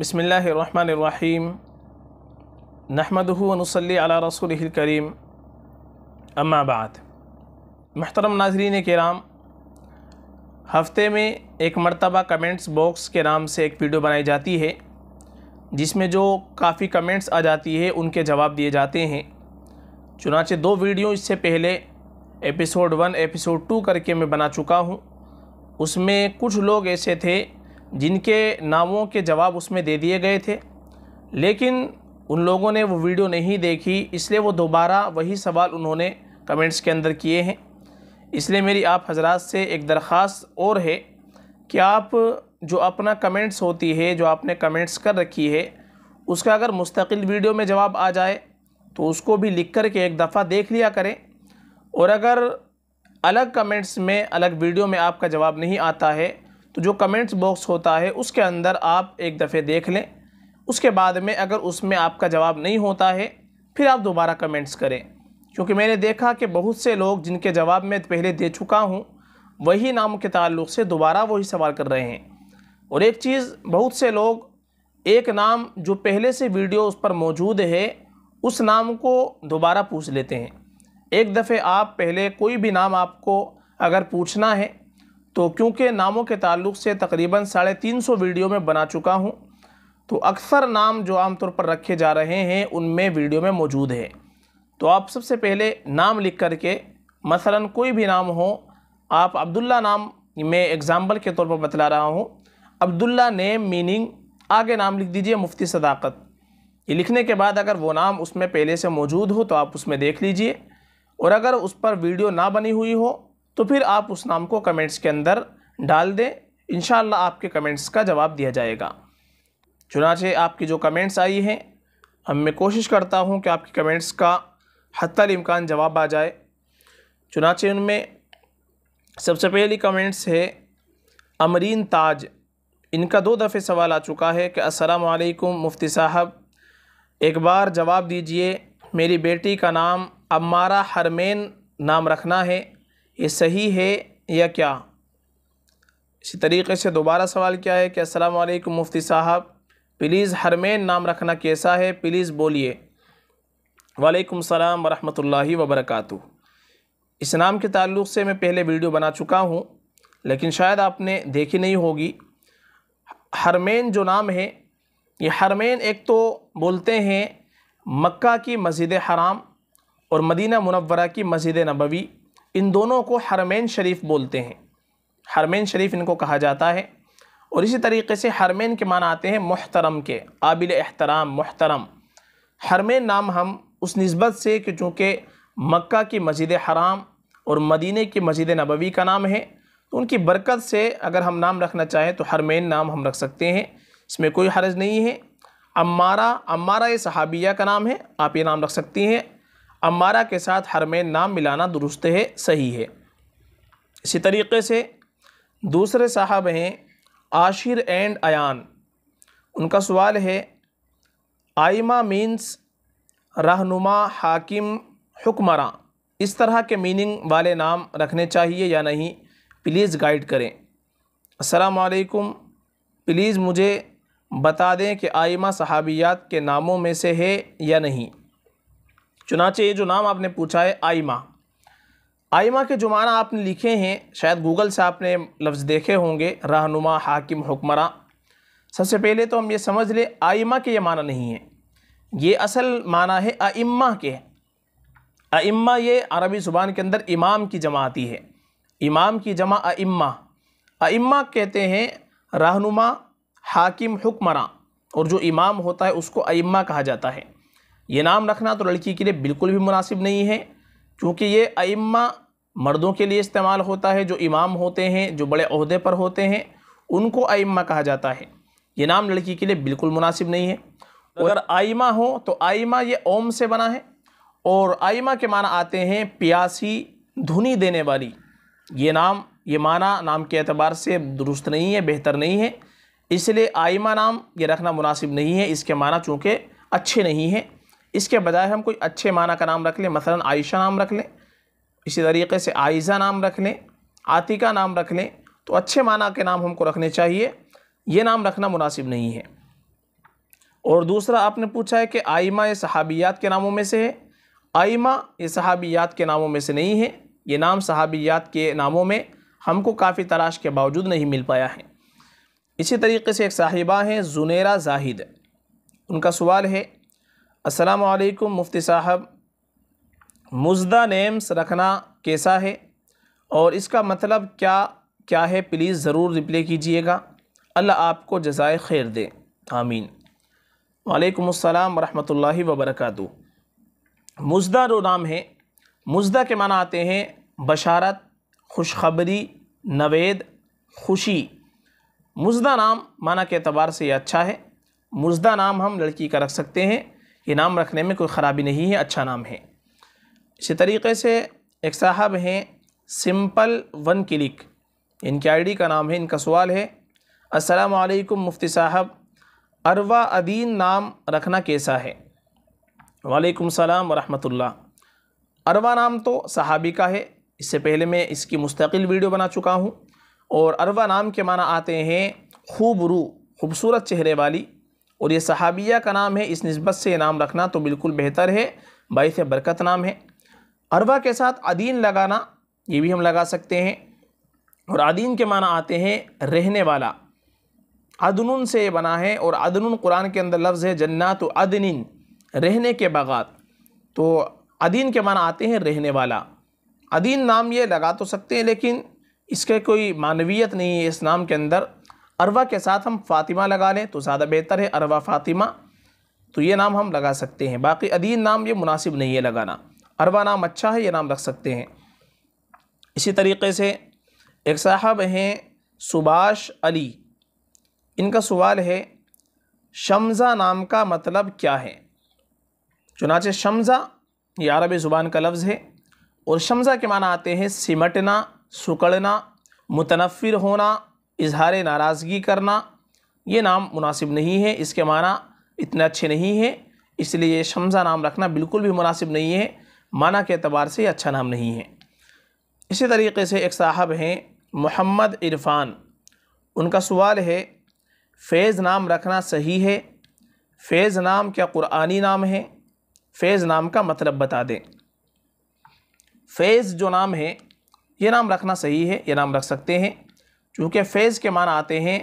बसमीम नहमदनसली रसूल करीम अम्माबाद महतरम नाजरीन के कराम हफ़्ते में एक मरतबा कमेंट्स बॉक्स के नाम से एक वीडियो बनाई जाती है जिसमें जो काफ़ी कमेंट्स आ जाती है उनके जवाब दिए जाते हैं चुनाचे दो वीडियो इससे पहले एपिसोड वन एपिसोड टू करके मैं बना चुका हूँ उसमें कुछ लोग ऐसे थे जिनके नामों के जवाब उसमें दे दिए गए थे लेकिन उन लोगों ने वो वीडियो नहीं देखी इसलिए वो दोबारा वही सवाल उन्होंने कमेंट्स के अंदर किए हैं इसलिए मेरी आप हजरात से एक दरख्वास्त और है कि आप जो अपना कमेंट्स होती है जो आपने कमेंट्स कर रखी है उसका अगर मुस्तकिल वीडियो में जवाब आ जाए तो उसको भी लिख कर के एक दफ़ा देख लिया करें और अगर अलग कमेंट्स में अलग वीडियो में आपका जवाब नहीं आता है तो जो कमेंट्स बॉक्स होता है उसके अंदर आप एक दफ़े देख लें उसके बाद में अगर उसमें आपका जवाब नहीं होता है फिर आप दोबारा कमेंट्स करें क्योंकि मैंने देखा कि बहुत से लोग जिनके जवाब मैं पहले दे चुका हूँ वही नाम के ताल्लुक से दोबारा वही सवाल कर रहे हैं और एक चीज़ बहुत से लोग एक नाम जो पहले से वीडियो उस पर मौजूद है उस नाम को दोबारा पूछ लेते हैं एक दफ़े आप पहले कोई भी नाम आपको अगर पूछना है तो क्योंकि नामों के ताल्लुक से तकरीबन साढ़े तीन सौ वीडियो में बना चुका हूँ तो अक्सर नाम जो आमतौर पर रखे जा रहे हैं उनमें वीडियो में मौजूद है तो आप सबसे पहले नाम लिख कर के मसलन कोई भी नाम हो आप अब्दुल्ला नाम में एग्ज़ाम्पल के तौर पर बतला रहा हूँ अब्दुल्ला नेम मीनिंग आगे नाम लिख दीजिए मुफ्ती सदाकत ये लिखने के बाद अगर वो नाम उसमें पहले से मौजूद हो तो आप उसमें देख लीजिए और अगर उस पर वीडियो ना बनी हुई हो तो फिर आप उस नाम को कमेंट्स के अंदर डाल दें इन आपके कमेंट्स का जवाब दिया जाएगा चुनाचे आपकी जो कमेंट्स आई हैं अब मैं कोशिश करता हूँ कि आपकी कमेंट्स का हत्तर इम्कान जवाब आ जाए चुनाचे उनमें सबसे पहली कमेंट्स है अमरीन ताज इनका दो दफ़े सवाल आ चुका है कि असलकुम मुफ्ती साहब एक बार जवाब दीजिए मेरी बेटी का नाम अमारा हरमेन नाम रखना है ये सही है या क्या इसी तरीके से दोबारा सवाल क्या है कि असलकम मुफ्ती साहब प्लीज़ हरमेन नाम रखना कैसा है प्लीज़ बोलिए वालेकुम सलाम वरहमतुल्लाहि वबरकातु इस नाम के ताल्लुक से मैं पहले वीडियो बना चुका हूँ लेकिन शायद आपने देखी नहीं होगी हरमेन जो नाम है ये हरमेन एक तो बोलते हैं मक्का की मस्जिद हराम और मदीना मुनव्वरा की मस्जिद नबवी इन दोनों को हरमैन शरीफ बोलते हैं हरमैन शरीफ इनको कहा जाता है और इसी तरीके से हरमैन के मान आते हैं मोहतरम के काबिल एहतराम मोहतरम हरमैन नाम हम उस नस्बत से कि चूँकि मक्का की मस्जिद हराम और मदीने की मस्जिद नबवी का नाम है तो उनकी बरकत से अगर हम नाम रखना चाहें तो हरमैन नाम हम रख सकते हैं इसमें कोई हरज नहीं है अम्मारा अम्मारा ये सहाबिया का नाम है आप ये नाम रख सकती हैं अम्बारा के साथ हर में नाम मिलाना दुरुस्त है सही है इसी तरीके से दूसरे साहब हैं आशिर एंड अन उनका सवाल है आइमा मीन्स रहनुमा हाकिम हुक्मर इस तरह के मीनिंग वाले नाम रखने चाहिए या नहीं प्लीज़ गाइड करें असलकुम प्लीज़ मुझे बता दें कि आइमा सहाबियात के नामों में से है या नहीं चुनाचे ये जो नाम आपने पूछा है आइमा आइमा के जो माना आपने लिखे हैं शायद गूगल से आपने लफ्ज़ देखे होंगे रहनुमा हाकिम हुक्मरा सबसे पहले तो हम ये समझ लें आइमा के ये माना नहीं है ये असल माना है आइम्मा के आइम्मा ये अरबी ज़ुबान के अंदर इमाम की जमा आती है इमाम की जमा आइम्मा अइम्मा कहते हैं रहनुमा हाकिम हुक्मरा और जो इमाम होता है उसको आइम्मा कहा जाता है ये नाम रखना तो लड़की के लिए बिल्कुल भी मुनासिब नहीं है क्योंकि ये अम्मा मर्दों के लिए इस्तेमाल होता है जो इमाम होते हैं जो बड़े अहदे पर होते हैं उनको आइम्मा कहा जाता है ये नाम लड़की के लिए बिल्कुल मुनासिब नहीं है तो अगर आइमा हो तो आइमा ये ओम से बना है और आइमा के माना आते हैं प्यासी धुनी देने वाली ये नाम ये माना नाम के अतबार से दुरुस्त नहीं है बेहतर नहीं है इसलिए आइमा नाम ये रखना मुनासिब नहीं है इसके माना चूँकि अच्छे नहीं हैं इसके बजाय हम कोई अच्छे माना का नाम रख लें मसला आयशा नाम रख लें इसी तरीके से आयज़ा नाम रख लें आतिका नाम रख लें तो अच्छे माना के नाम हमको रखने चाहिए ये नाम रखना मुनासिब नहीं है और दूसरा आपने पूछा है कि आइमा ये सहाबियात के नामों में से है आइमा ये सहाबियात के नामों में से नहीं है ये नाम सहाबियात के नामों में हमको काफ़ी तलाश के बावजूद नहीं मिल पाया है इसी तरीके से एक साहिबा हैं जुनेरा जाहिद उनका सवाल है असलम मुफ्ती साहब मुजदा नेम्स रखना कैसा है और इसका मतलब क्या क्या है प्लीज़ ज़रूर रिप्ले कीजिएगा अल्लाह आपको जजाय खैर दे आमीन वालेकुम अस्सलाम वरहमतुल्लाहि वबरकातु मुजदा रो नाम है मुजदा के माना आते हैं बशारत खुशखबरी नवेद खुशी मुजदा नाम माना के अतबार से यह अच्छा है मुजदा नाम हम लड़की का रख सकते हैं ये नाम रखने में कोई ख़राबी नहीं है अच्छा नाम है इसी तरीके से एक साहब हैं सिंपल वन क्लिक इनकी आईडी का नाम है इनका सवाल है असलकुम मुफ्ती साहब अरवा अदीन नाम रखना कैसा है वालेकुम सलाम वरहमतुल्लाह अरवा नाम तो सहाबी का है इससे पहले मैं इसकी मुस्तकिल वीडियो बना चुका हूँ और अरवा नाम के माना आते हैं खूबरू खूबसूरत चेहरे वाली और ये सहाबिया का नाम है इस नस्बत से नाम रखना तो बिल्कुल बेहतर है से बरकत नाम है अरवा के साथ अदीन लगाना ये भी हम लगा सकते हैं और अदीन के माना आते हैं रहने वाला अदनुन से ये बना है और अदनुन कुरान के अंदर लफ्ज़ है जन्नात अदनिन रहने के बगात तो अदीन के माना आते हैं रहने वाला अदीन नाम ये लगा तो सकते हैं लेकिन इसके कोई मानवीयत नहीं है इस नाम के अंदर अरवा के साथ हम फ़ातिमा लगा लें तो ज़्यादा बेहतर है अरवा फ़ातिमा तो ये नाम हम लगा सकते हैं बाकी अदीन नाम ये मुनासिब नहीं है लगाना अरवा नाम अच्छा है ये नाम रख सकते हैं इसी तरीके से एक साहब हैं सुभाष अली इनका सवाल है शमज़ा नाम का मतलब क्या है चुनाचे शमज़ा ये अरबी ज़ुबान का लफ्ज़ है और शमज़ा के माना आते हैं सिमटना सुकड़ना मुतनफ़िर होना इजहार नाराज़गी करना ये नाम मुनासिब नहीं है इसके माना इतने अच्छे नहीं हैं इसलिए शमज़ा नाम रखना बिल्कुल भी मुनासिब नहीं है माना के अतबार से अच्छा नाम नहीं है इसी तरीके से एक साहब हैं मोहम्मद इरफान उनका सवाल है फैज़ नाम रखना सही है फैज़ नाम क्या क़ुरानी नाम है फैज़ नाम का मतलब बता दें फैज़ जो नाम है ये नाम रखना सही है ये नाम रख सकते हैं चूँकि फैज़ के माना आते हैं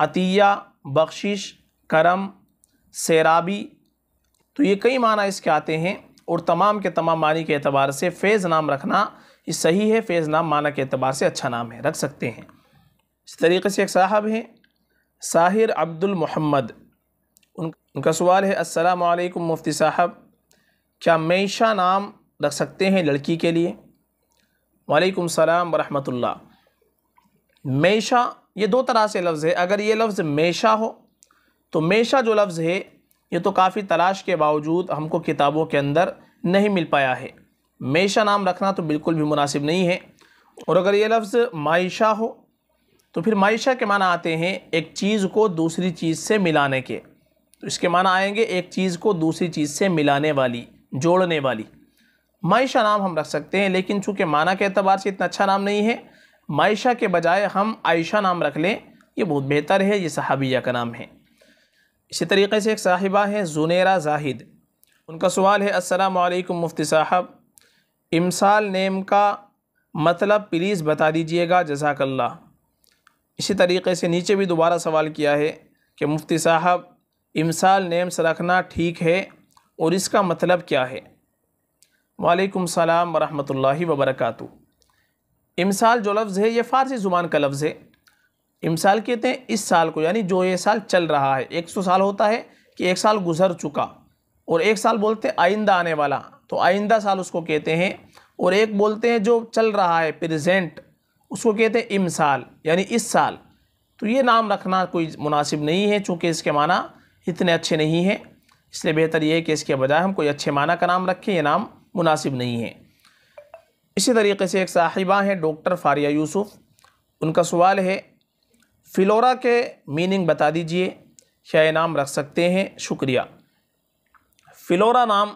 अतिया बख्शिश करम सैराबी तो ये कई माना इसके आते हैं और तमाम के तमाम मानी के अतबार से फैज़ नाम रखना ये सही है फैज़ नाम माना के अतबार से अच्छा नाम है रख सकते हैं इस तरीके से एक साहब हैं साहिर अब्दुल मोहम्मद उन उनका सवाल है अस्सलाम वालेकुम मुफ्ती साहब क्या मैशा नाम रख सकते हैं लड़की के लिए वालेकुम सलाम वरहमतुल्लाह मेशा ये दो तरह से लफ्ज़ है अगर ये लफ्ज़ मेशा हो तो मेशा जो लफ्ज़ है ये तो काफ़ी तलाश के बावजूद हमको किताबों के अंदर नहीं मिल पाया है मेशा नाम रखना तो बिल्कुल भी मुनासिब नहीं है और अगर ये लफ्ज़ मायशा हो तो फिर मायशा के माना आते हैं एक चीज़ को दूसरी चीज़ से मिलाने के तो इसके माना आएंगे एक चीज़ को दूसरी चीज़ से मिलाने वाली जोड़ने वाली मायशा नाम हम रख सकते हैं लेकिन चूँकि माना के अतबार से इतना अच्छा नाम नहीं है मायशा के बजाय हम आयशा नाम रख लें ये बहुत बेहतर है ये सहाबिया का नाम है इसी तरीके से एक साहिबा है जुनेरा जाहिद उनका सवाल है असलकम मुफ्ती साहब इमसाल नेम का मतलब प्लीज़ बता दीजिएगा जजाकल्ला इसी तरीके से नीचे भी दोबारा सवाल किया है कि मुफ्ती साहब इमसाल नेम्स रखना ठीक है और इसका मतलब क्या है वालेकुम सलाम वरहमतुल्लाहि वबरकू इमसाल जो लफ्ज़ है ये फ़ारसी ज़ुबान का लफ्ज़ है इमसाल कहते हैं इस साल को यानी जो ये साल चल रहा है एक सौ साल होता है कि एक साल गुजर चुका और एक साल बोलते हैं आइंदा आने वाला तो आइंदा साल उसको कहते हैं और एक बोलते हैं जो चल रहा है प्रेजेंट उसको कहते हैं इमसाल यानी इस साल तो ये नाम रखना कोई मुनासिब नहीं है चूँकि इसके माना इतने अच्छे नहीं हैं इसलिए बेहतर ये है कि इसके बजाय हम कोई अच्छे माना का नाम रखें ये नाम मुनासिब नहीं है इसी तरीके से एक साहिबा हैं डॉक्टर फारिया यूसुफ़ उनका सवाल है फ़िलोरा के मीनिंग बता दीजिए क्या नाम रख सकते हैं शुक्रिया फ़िलोरा नाम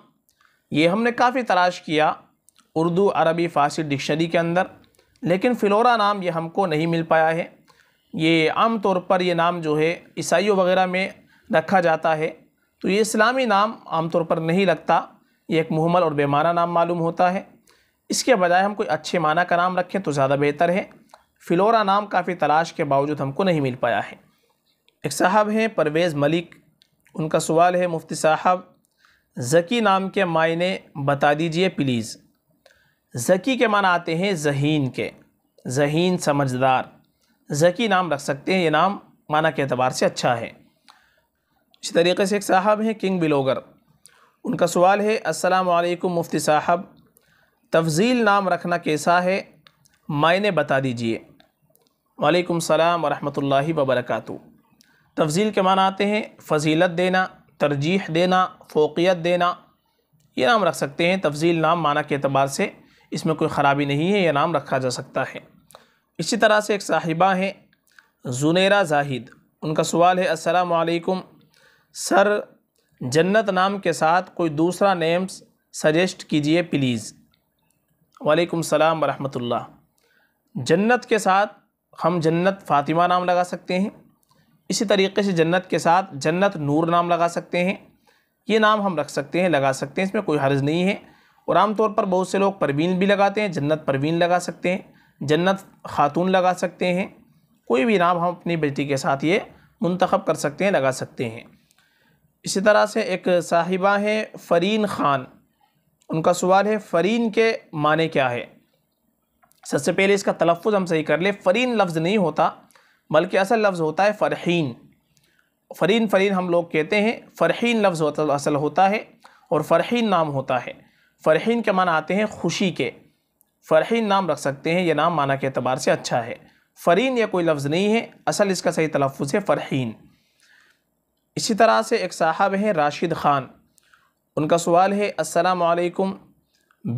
ये हमने काफ़ी तलाश किया उर्दू अरबी फ़ारसी डिक्शनरी के अंदर लेकिन फ़िलोरा नाम ये हमको नहीं मिल पाया है ये आम तौर पर ये नाम जो है ईसाइयों वगैरह में रखा जाता है तो ये इस्लामी नाम आमतौर पर नहीं लगता ये एक मुहमल और बेमाना नाम मालूम होता है इसके बजाय हम कोई अच्छे माना का नाम रखें तो ज़्यादा बेहतर है फिलोरा नाम काफ़ी तलाश के बावजूद हमको नहीं मिल पाया है एक साहब हैं परवेज़ मलिक उनका सवाल है मुफ्ती साहब ज़की नाम के मायने बता दीजिए प्लीज़ ज़की के माना आते हैं जहीन के जहीन समझदार ज़की नाम रख सकते हैं ये नाम माना के अतबार से अच्छा है इसी तरीके से एक साहब हैं किंग बिलोगर उनका सवाल है अस्सलाम वालेकुम मुफ्ती साहब तफजील नाम रखना कैसा है मायने बता दीजिए वालेकुम सलाम वरहमतुल्लाहि वबरकातु तफजील के माना आते हैं फजीलत देना तरजीह देना फोकियत देना ये नाम रख सकते हैं तफजील नाम माना के अतबार से इसमें कोई ख़राबी नहीं है यह नाम रखा जा सकता है इसी तरह से एक साहिबा हैं जुनेरा जाहिद उनका सवाल है असलकुम सर जन्नत नाम के साथ कोई दूसरा नेम्स सजेस्ट कीजिए प्लीज़ वालेकुम सलाम वरहमतुल्लाह जन्नत के साथ हम जन्नत फ़ातिमा नाम लगा सकते हैं इसी तरीके से जन्नत के साथ जन्नत नूर नाम लगा सकते हैं ये नाम हम रख सकते हैं लगा सकते हैं इसमें कोई हर्ज नहीं है और आमतौर पर बहुत से लोग परवीन भी लगाते हैं जन्नत परवीन लगा सकते हैं जन्नत खातून लगा सकते हैं कोई भी नाम हम अपनी बेटी के साथ ये मंतखब कर सकते हैं लगा सकते हैं इसी तरह से एक साहिबा हैं फ़रीन ख़ान उनका सवाल है फ़रीन के माने क्या है सबसे पहले इसका तलफ़ हम सही कर ले फ़रीन लफ्ज़ नहीं होता बल्कि असल लफ्ज़ होता है फ़रहीन फ़रीन फ़रीन हम लोग कहते हैं फ़रहीन लफ्ज़ होता असल होता है और फ़रहीन नाम होता है फ़रहीन के माना आते हैं खुशी के फ़रहीन नाम रख सकते हैं यह नाम माना के अतबार से अच्छा है फ़रीन यह कोई लफ्ज़ नहीं है असल इसका सही तलफ़ है फ़रहीन इसी तरह से एक साहब हैं राशिद ख़ान उनका सवाल है असलकुम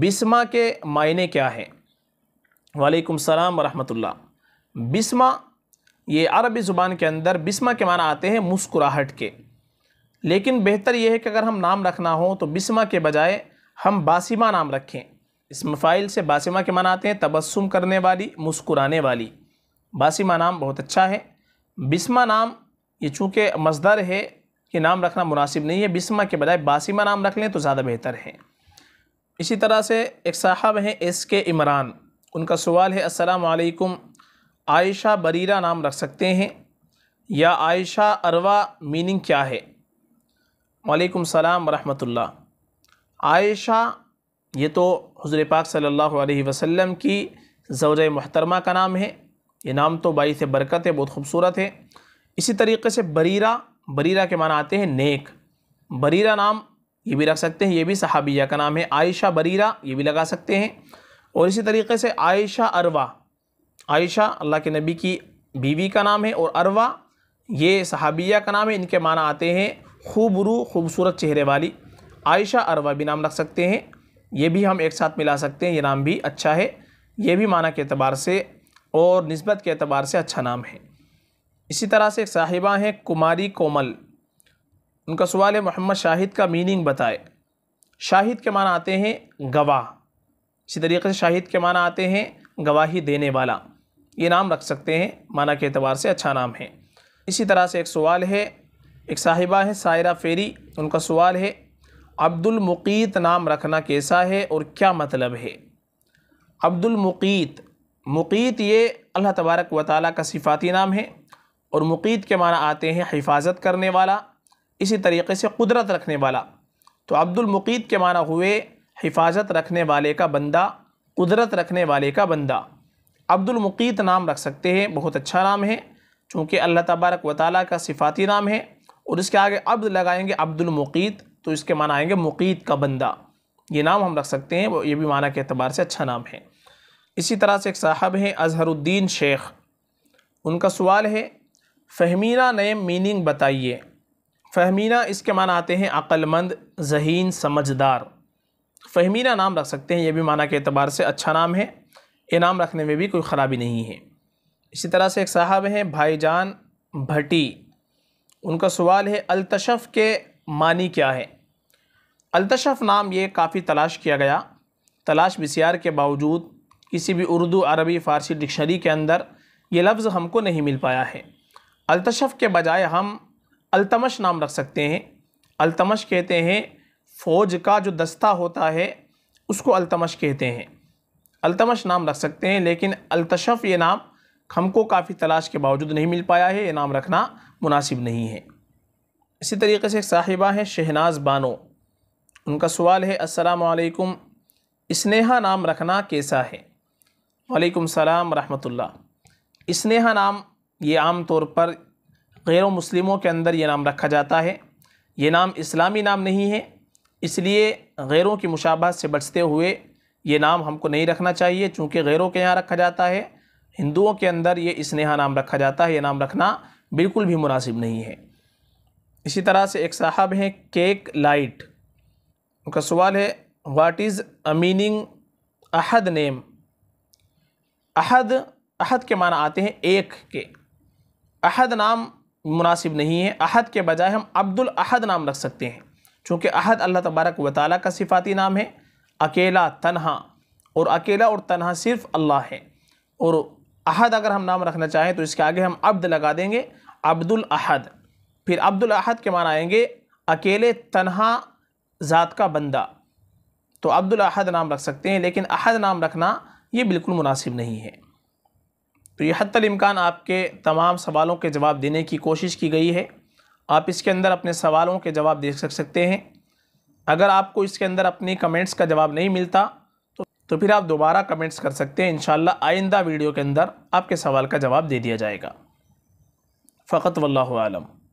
बिस्मा के मायने क्या है वालेकुम सलाम वरहमतुल्लाह बिस्मा ये अरबी ज़ुबान के अंदर बिस्मा के माना आते हैं मुस्कुराहट के लेकिन बेहतर यह है कि अगर हम नाम रखना हो तो बिस्मा के बजाय हम बासिमा नाम रखें इस मफाइल से बासिमा के माना आते हैं तबस्सुम करने वाली मुस्कुराने वाली बासिमा नाम बहुत अच्छा है बिस्मा नाम ये चूँकि मजदर है ये नाम रखना मुनासिब नहीं है बिस्मा के बजाय बासिमा नाम रख लें तो ज़्यादा बेहतर है इसी तरह से एक साहब हैं एस के इमरान उनका सवाल है असलकुम आयशा बरीरा नाम रख सकते हैं या आयशा अरवा मीनिंग क्या है वालेकुम सलाम रहमतुल्लाह आयशा ये तो हजर पाक सल्लल्लाहु अलैहि वसल्लम की जौज महतरमा का नाम है ये नाम तो बाई से बरकत है बहुत खूबसूरत है इसी तरीके से बरीरा बरीरा के माना आते हैं नेक बरीरा नाम ये भी रख सकते हैं ये भी सहाबिया का नाम है आयशा बरीरा ये भी लगा सकते हैं और इसी तरीके से आयशा अरवा आयशा अल्लाह के नबी की बीवी का नाम है और अरवा ये सहाबिया का नाम है इनके माना आते हैं खूबरू खूबसूरत चेहरे वाली आयशा अरवा भी नाम रख सकते हैं ये भी हम एक साथ मिला सकते हैं ये नाम भी अच्छा है ये भी माना के अतबार से और नस्बत के अतबार से अच्छा नाम है इसी तरह से एक साहिबा हैं कुमारी कोमल उनका सवाल है मोहम्मद शाहिद का मीनिंग बताए शाहिद के माना आते हैं गवाह इसी तरीके से शाहिद के माना आते हैं गवाही देने वाला ये नाम रख सकते हैं माना के अतबार से अच्छा नाम है इसी तरह से एक सवाल है एक साहिबा है सायरा फेरी उनका सवाल है अब्दुल मुकीत नाम रखना कैसा है और क्या मतलब है अब्दुल मुकीत मुकीत ये अल्लाह तबारक व ताली का सिफाती नाम है और मुक़ीद के माना आते हैं हिफाजत करने वाला इसी तरीके से कुदरत रखने वाला तो अब्दुलमुक़ीद के माना हुए हिफाजत रखने वाले का बंदा कुदरत रखने वाले का बंदा अब्दुलमुक़ीत नाम रख सकते हैं बहुत अच्छा नाम है चूँकि अल्लाह तबारक व ताल का सिफाती नाम है और इसके आगे अब्द लगाएंगे अब्दुलमुक़ीत तो इसके माना आएंगे मुक़ीत का बंदा ये नाम हम रख सकते हैं ये भी माना के अतबार से अच्छा नाम है इसी तरह से एक साहब हैं अजहरुद्दीन शेख उनका सवाल है फ़हमीना ने मीनिंग बताइए फ़हमीना इसके माना आते हैं अक्लमंद जहीन समझदार फ़हमीना नाम रख सकते हैं यह भी माना के अतबार से अच्छा नाम है ये नाम रखने में भी कोई ख़राबी नहीं है इसी तरह से एक साहब हैं भाईजान भट्टी उनका सवाल है अलतशफ़ के मानी क्या है अलतशफ़ नाम ये काफ़ी तलाश किया गया तलाश बसीार के बावजूद किसी भी उर्दू अरबी फ़ारसी डिक्शनरी के अंदर ये लफ्ज़ हमको नहीं मिल पाया है अलतशफ़ के बजाय हम अलतमश नाम रख सकते हैं अलतमश कहते हैं फ़ौज का जो दस्ता होता है उसको अलतमश कहते हैं अलतमश नाम रख सकते हैं लेकिन अलतशफ़ ये नाम हमको काफ़ी तलाश के बावजूद नहीं मिल पाया है ये नाम रखना मुनासिब नहीं है इसी तरीके से एक साहिबा हैं शहनाज बानो उनका सवाल है असलकुम स्नेहा नाम रखना कैसा है वालेकुम सलाम रहमतुल्लाह स्नेहा नाम ये आम तौर पर गैर मुस्लिमों के अंदर ये नाम रखा जाता है ये नाम इस्लामी नाम नहीं है इसलिए गैरों की मुशाबहत से बचते हुए ये नाम हमको नहीं रखना चाहिए चूँकि गैरों के यहाँ रखा जाता है हिंदुओं के अंदर ये स्नेहा नाम रखा जाता है ये नाम रखना बिल्कुल भी मुनासिब नहीं है इसी तरह से एक साहब हैं केक लाइट उनका सवाल है what is a meaning Ahad name Ahad Ahad के माना आते हैं एक के अहद नाम मुनासिब नहीं है अहद के बजाय हम अब्दुल अहद नाम रख सकते हैं चूँकि अहद अल्लाह तबारक व ताली का सिफाती नाम है अकेला तनहा और अकेला और तनहा सिर्फ़ अल्लाह है और अहद अगर हम नाम रखना चाहें तो इसके आगे हम अब्द लगा देंगे अब्दुल अहद फिर अब्दुल अहद के मान आएंगे अकेले तनहा ज़ात का बंदा तो अब्दुल अहद नाम रख सकते हैं लेकिन अहद नाम रखना ये बिल्कुल मुनासिब नहीं है तो यह हतमकान आपके तमाम सवालों के जवाब देने की कोशिश की गई है आप इसके अंदर अपने सवालों के जवाब दे सकते हैं अगर आपको इसके अंदर अपने कमेंट्स का जवाब नहीं मिलता तो तो फिर आप दोबारा कमेंट्स कर सकते हैं इन आइंदा वीडियो के अंदर आपके सवाल का जवाब दे दिया जाएगा फ़कत वल्लम